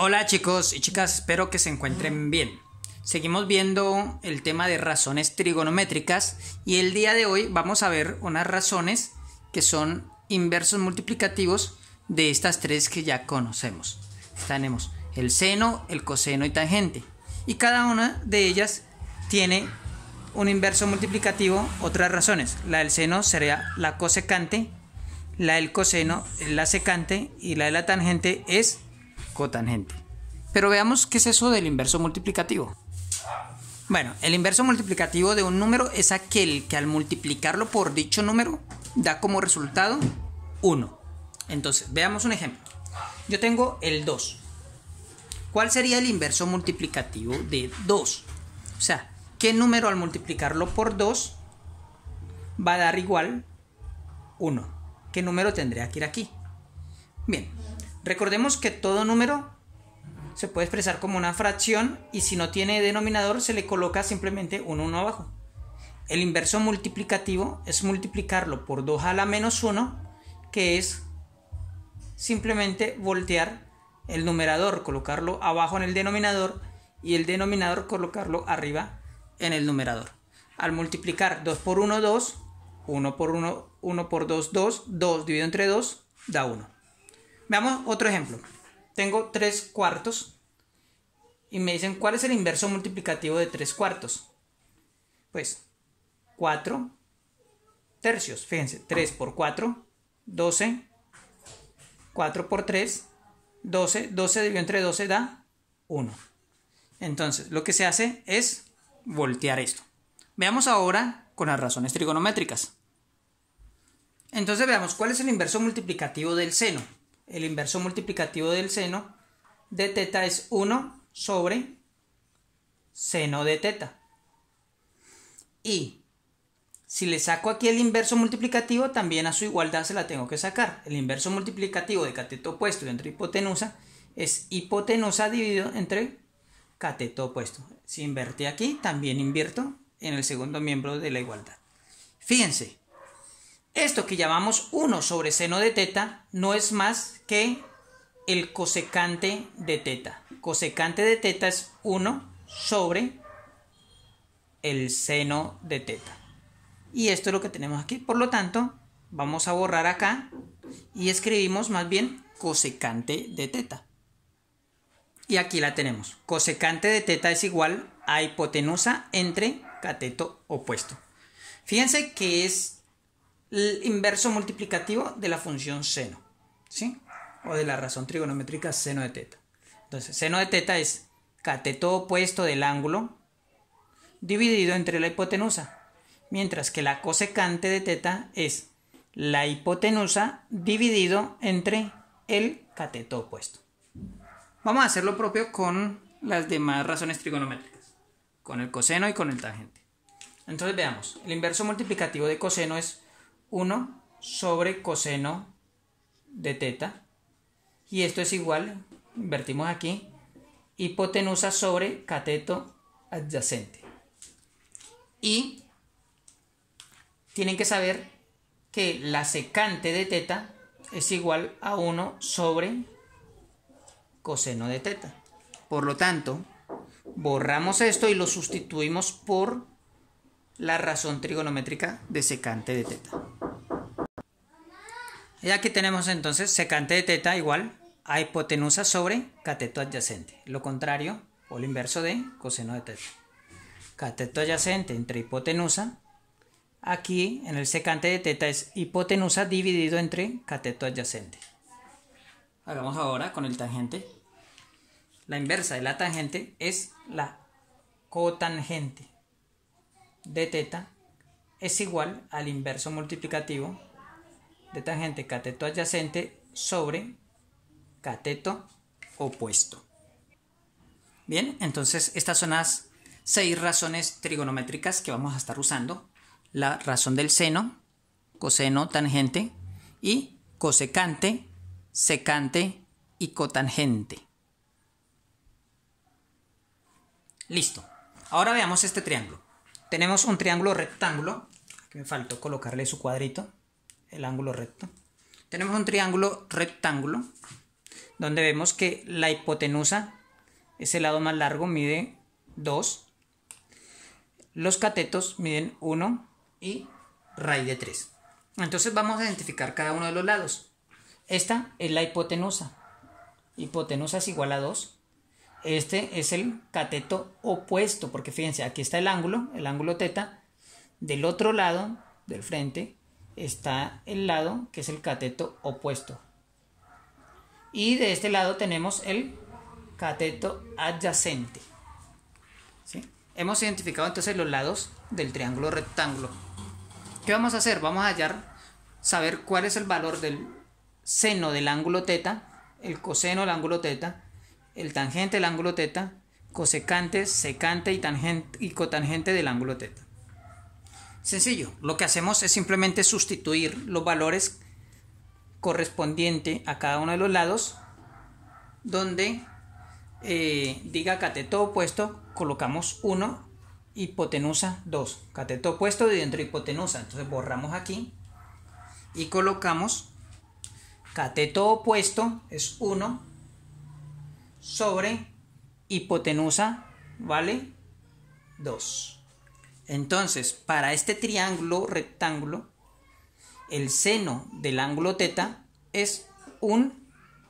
Hola chicos y chicas, espero que se encuentren bien. Seguimos viendo el tema de razones trigonométricas y el día de hoy vamos a ver unas razones que son inversos multiplicativos de estas tres que ya conocemos. Tenemos el seno, el coseno y tangente. Y cada una de ellas tiene un inverso multiplicativo, otras razones. La del seno sería la cosecante, la del coseno es la secante y la de la tangente es cotangente. Pero veamos qué es eso del inverso multiplicativo. Bueno, el inverso multiplicativo de un número es aquel que al multiplicarlo por dicho número da como resultado 1. Entonces, veamos un ejemplo. Yo tengo el 2. ¿Cuál sería el inverso multiplicativo de 2? O sea, ¿qué número al multiplicarlo por 2 va a dar igual 1? ¿Qué número tendría que ir aquí? Bien, Recordemos que todo número se puede expresar como una fracción y si no tiene denominador se le coloca simplemente un 1 abajo. El inverso multiplicativo es multiplicarlo por 2 a la menos 1, que es simplemente voltear el numerador, colocarlo abajo en el denominador y el denominador colocarlo arriba en el numerador. Al multiplicar 2 por 1, 2, 1 por 1, 1 por 2, 2, 2 dividido entre 2 da 1. Veamos otro ejemplo. Tengo 3 cuartos y me dicen cuál es el inverso multiplicativo de 3 cuartos. Pues 4 tercios. Fíjense, 3 por 4, 12. 4 por 3, 12. 12 dividido entre 12 da 1. Entonces, lo que se hace es voltear esto. Veamos ahora con las razones trigonométricas. Entonces veamos cuál es el inverso multiplicativo del seno el inverso multiplicativo del seno de teta es 1 sobre seno de teta. Y si le saco aquí el inverso multiplicativo, también a su igualdad se la tengo que sacar. El inverso multiplicativo de cateto opuesto entre hipotenusa es hipotenusa dividido entre cateto opuesto. Si inverte aquí, también invierto en el segundo miembro de la igualdad. Fíjense, esto que llamamos 1 sobre seno de teta no es más que el cosecante de teta. Cosecante de teta es 1 sobre el seno de teta. Y esto es lo que tenemos aquí. Por lo tanto, vamos a borrar acá y escribimos más bien cosecante de teta. Y aquí la tenemos. Cosecante de teta es igual a hipotenusa entre cateto opuesto. Fíjense que es el inverso multiplicativo de la función seno, ¿sí? O de la razón trigonométrica seno de teta. Entonces, seno de teta es cateto opuesto del ángulo dividido entre la hipotenusa, mientras que la cosecante de teta es la hipotenusa dividido entre el cateto opuesto. Vamos a hacer lo propio con las demás razones trigonométricas, con el coseno y con el tangente. Entonces veamos, el inverso multiplicativo de coseno es 1 sobre coseno de teta. Y esto es igual, invertimos aquí, hipotenusa sobre cateto adyacente. Y tienen que saber que la secante de teta es igual a 1 sobre coseno de teta. Por lo tanto, borramos esto y lo sustituimos por la razón trigonométrica de secante de teta. Y aquí tenemos entonces secante de teta igual a hipotenusa sobre cateto adyacente. Lo contrario o el inverso de coseno de teta. Cateto adyacente entre hipotenusa. Aquí en el secante de teta es hipotenusa dividido entre cateto adyacente. Hagamos ahora con el tangente. La inversa de la tangente es la cotangente de teta es igual al inverso multiplicativo de tangente cateto adyacente sobre cateto opuesto. Bien, entonces estas son las seis razones trigonométricas que vamos a estar usando. La razón del seno, coseno, tangente y cosecante, secante y cotangente. Listo. Ahora veamos este triángulo. Tenemos un triángulo rectángulo. Aquí me faltó colocarle su cuadrito el ángulo recto. Tenemos un triángulo rectángulo donde vemos que la hipotenusa, ese lado más largo, mide 2. Los catetos miden 1 y raíz de 3. Entonces vamos a identificar cada uno de los lados. Esta es la hipotenusa. Hipotenusa es igual a 2. Este es el cateto opuesto, porque fíjense, aquí está el ángulo, el ángulo teta. Del otro lado, del frente, está el lado que es el cateto opuesto. Y de este lado tenemos el cateto adyacente. Hemos identificado entonces los lados del triángulo rectángulo. ¿Qué vamos a hacer? Vamos a hallar, saber cuál es el valor del seno del ángulo teta, el coseno del ángulo teta, el tangente del ángulo teta, cosecante, secante y, tangente, y cotangente del ángulo teta. Sencillo, lo que hacemos es simplemente sustituir los valores correspondientes a cada uno de los lados donde eh, diga cateto opuesto colocamos 1 hipotenusa 2 cateto opuesto de dentro hipotenusa entonces borramos aquí y colocamos cateto opuesto es 1 sobre hipotenusa vale 2 entonces, para este triángulo rectángulo, el seno del ángulo teta es un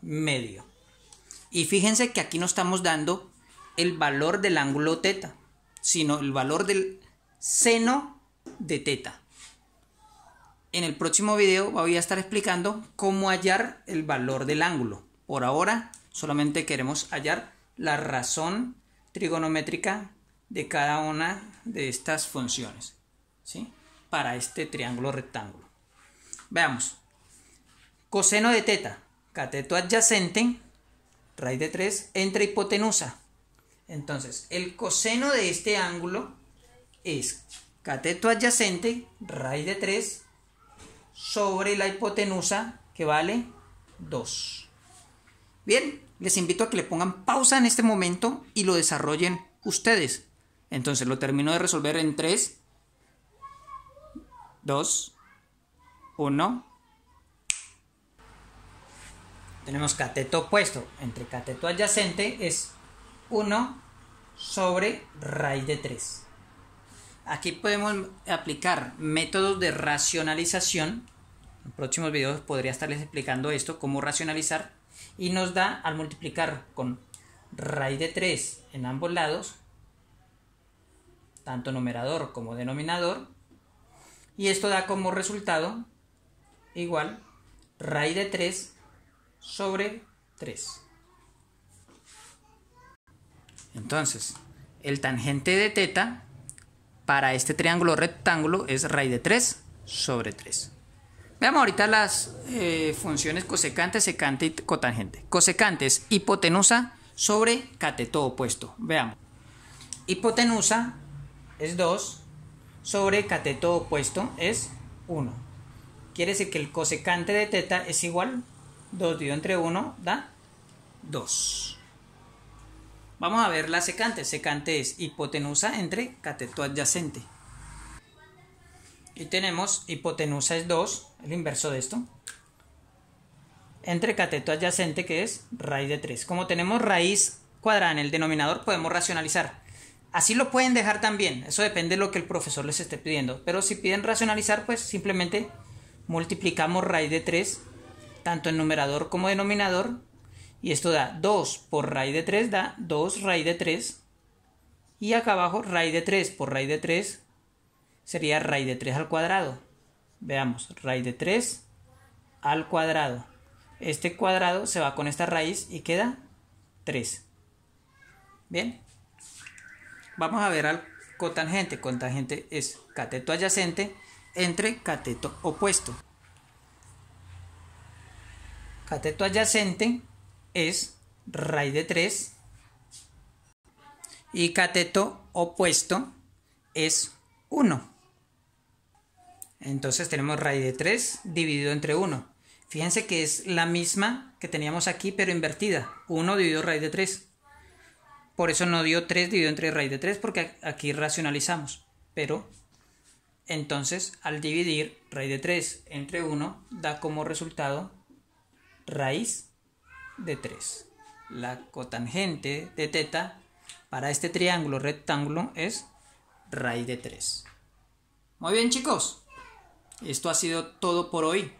medio. Y fíjense que aquí no estamos dando el valor del ángulo teta, sino el valor del seno de teta. En el próximo video voy a estar explicando cómo hallar el valor del ángulo. Por ahora solamente queremos hallar la razón trigonométrica de cada una de estas funciones ¿sí? para este triángulo rectángulo. Veamos. Coseno de teta, cateto adyacente, raíz de 3, entre hipotenusa. Entonces, el coseno de este ángulo es cateto adyacente, raíz de 3, sobre la hipotenusa, que vale 2. Bien, les invito a que le pongan pausa en este momento y lo desarrollen ustedes. Entonces lo termino de resolver en 3, 2, 1. Tenemos cateto opuesto. Entre cateto adyacente es 1 sobre raíz de 3. Aquí podemos aplicar métodos de racionalización. En próximos videos podría estarles explicando esto, cómo racionalizar. Y nos da al multiplicar con raíz de 3 en ambos lados tanto numerador como denominador, y esto da como resultado igual raíz de 3 sobre 3. Entonces, el tangente de teta para este triángulo rectángulo es raíz de 3 sobre 3. Veamos ahorita las eh, funciones cosecante, secante y cotangente. Cosecante es hipotenusa sobre cateto opuesto. Veamos. Hipotenusa es 2 sobre cateto opuesto es 1. Quiere decir que el cosecante de teta es igual 2 dividido entre 1 da 2. Vamos a ver la secante. Secante es hipotenusa entre cateto adyacente. Y tenemos hipotenusa es 2, el inverso de esto, entre cateto adyacente que es raíz de 3. Como tenemos raíz cuadrada en el denominador, podemos racionalizar. Así lo pueden dejar también, eso depende de lo que el profesor les esté pidiendo. Pero si piden racionalizar, pues simplemente multiplicamos raíz de 3, tanto en numerador como denominador, y esto da 2 por raíz de 3 da 2 raíz de 3, y acá abajo raíz de 3 por raíz de 3 sería raíz de 3 al cuadrado. Veamos, raíz de 3 al cuadrado. Este cuadrado se va con esta raíz y queda 3. Bien. Vamos a ver al cotangente. Cotangente es cateto adyacente entre cateto opuesto. Cateto adyacente es raíz de 3 y cateto opuesto es 1. Entonces tenemos raíz de 3 dividido entre 1. Fíjense que es la misma que teníamos aquí, pero invertida. 1 dividido raíz de 3. Por eso no dio 3 dividido entre raíz de 3 porque aquí racionalizamos. Pero entonces al dividir raíz de 3 entre 1 da como resultado raíz de 3. La cotangente de teta para este triángulo rectángulo es raíz de 3. Muy bien chicos, esto ha sido todo por hoy.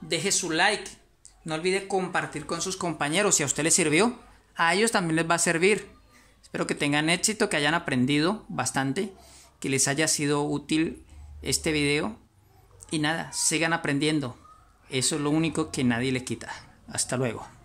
Deje su like, no olvide compartir con sus compañeros si a usted le sirvió, a ellos también les va a servir. Espero que tengan éxito, que hayan aprendido bastante, que les haya sido útil este video. Y nada, sigan aprendiendo. Eso es lo único que nadie le quita. Hasta luego.